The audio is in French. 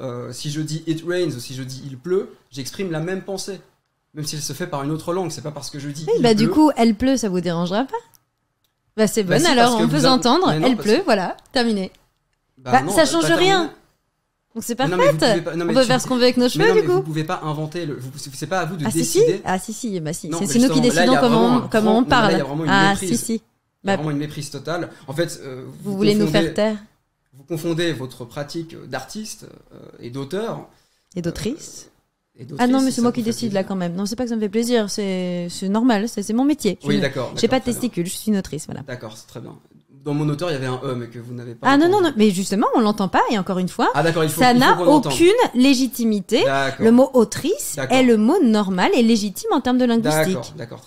Euh, si je dis it rains ou si je dis il pleut, j'exprime la même pensée. Même si elle se fait par une autre langue, c'est pas parce que je dis. Oui, bah du coup, elle pleut, ça vous dérangera pas Bah c'est bah, bon, alors on peut entendre elle pleut, voilà, terminé. Bah, bah ça change rien donc c'est parfait. pas... on peut faire ce qu'on veut avec nos cheveux, du coup. Vous pouvez pas inventer. Le... C'est pas à vous de ah, décider. Ah si si, bah, si. c'est nous qui décidons comment, on, parle. une ah méprise. si si. vraiment une méprise totale. En fait, euh, vous, voulez nous faire taire confondez votre pratique d'artiste euh, et d'auteur. Et d'autrice euh, ah non, mais c'est moi qui décide là quand même. Non, c'est pas que ça me fait plaisir, c'est normal, c'est mon métier. oui, d'accord. J'ai pas de testicules, je suis une autrice, voilà. D'accord, c'est très bien. Dans mon auteur, il y avait un E, mais que vous n'avez pas. Ah non, non, non, mais justement, on l'entend pas, et encore une fois, ah, ça n'a aucune légitimité. Le mot autrice est le mot normal et légitime en termes de linguistique. D'accord, d'accord.